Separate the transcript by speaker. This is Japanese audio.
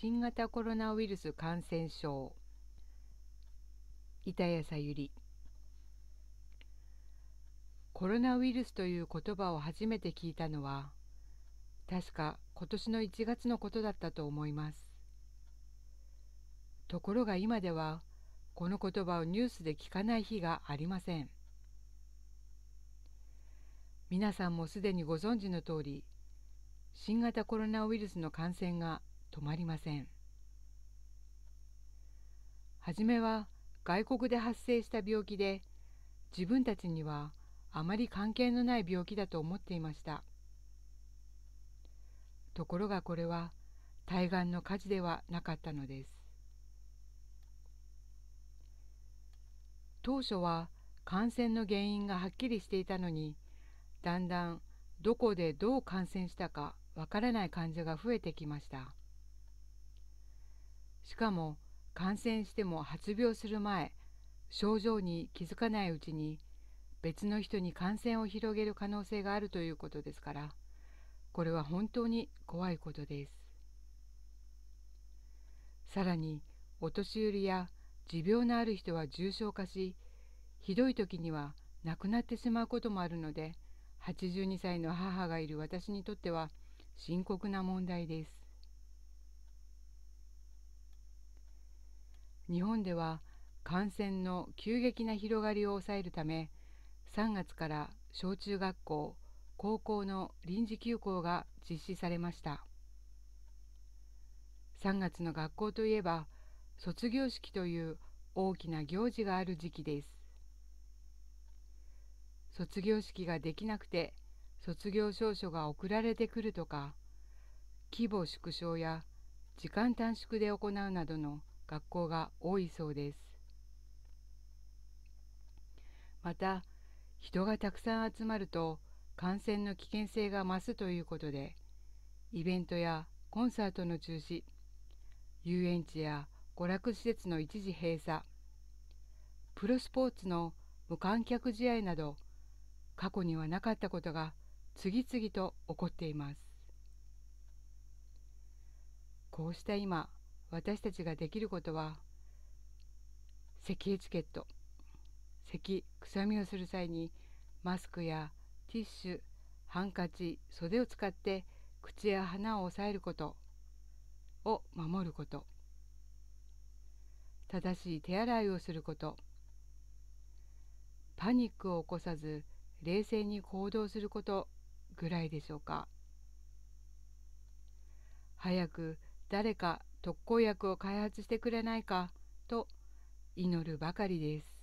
Speaker 1: 新型コロナウイルス感染症板谷さゆりコロナウイルスという言葉を初めて聞いたのは確か今年の1月のことだったと思いますところが今ではこの言葉をニュースで聞かない日がありません皆さんもすでにご存知の通り新型コロナウイルスの感染が止まりません。はじめは外国で発生した病気で自分たちにはあまり関係のない病気だと思っていました。ところがこれは対岸の火事ではなかったのです。当初は感染の原因がはっきりしていたのにだんだんどこでどう感染したかわからない患者が増えてきました。しかも感染しても発病する前症状に気づかないうちに別の人に感染を広げる可能性があるということですからこれは本当に怖いことですさらにお年寄りや持病のある人は重症化しひどい時には亡くなってしまうこともあるので82歳の母がいる私にとっては深刻な問題です日本では感染の急激な広がりを抑えるため3月から小中学校高校の臨時休校が実施されました3月の学校といえば卒業式という大きな行事がある時期です卒業式ができなくて卒業証書が送られてくるとか規模縮小や時間短縮で行うなどの学校が多いそうですまた人がたくさん集まると感染の危険性が増すということでイベントやコンサートの中止遊園地や娯楽施設の一時閉鎖プロスポーツの無観客試合など過去にはなかったことが次々と起こっていますこうした今私たちができることは咳エチケット咳くさみをする際にマスクやティッシュハンカチ袖を使って口や鼻を押さえることを守ること正しい手洗いをすることパニックを起こさず冷静に行動することぐらいでしょうか早く誰か特効薬を開発してくれないかと祈るばかりです。